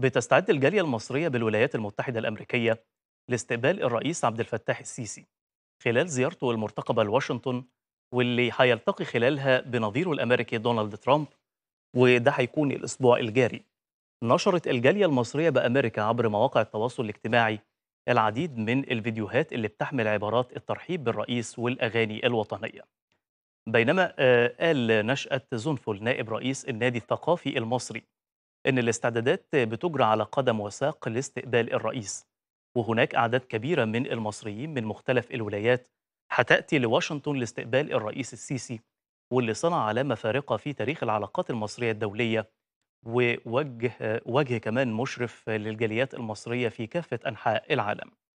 بتستعد الجالية المصرية بالولايات المتحدة الأمريكية لاستقبال الرئيس عبد الفتاح السيسي خلال زيارته المرتقبة لواشنطن واللي هيلتقي خلالها بنظيره الأمريكي دونالد ترامب وده هيكون الأسبوع الجاري نشرت الجالية المصرية بأمريكا عبر مواقع التواصل الاجتماعي العديد من الفيديوهات اللي بتحمل عبارات الترحيب بالرئيس والأغاني الوطنية بينما آه، قال نشأة زنفل نائب رئيس النادي الثقافي المصري ان الاستعدادات بتجرى على قدم وساق لاستقبال الرئيس وهناك اعداد كبيره من المصريين من مختلف الولايات هتاتي لواشنطن لاستقبال الرئيس السيسي واللي صنع علامه فارقه في تاريخ العلاقات المصريه الدوليه ووجه وجه كمان مشرف للجاليات المصريه في كافه انحاء العالم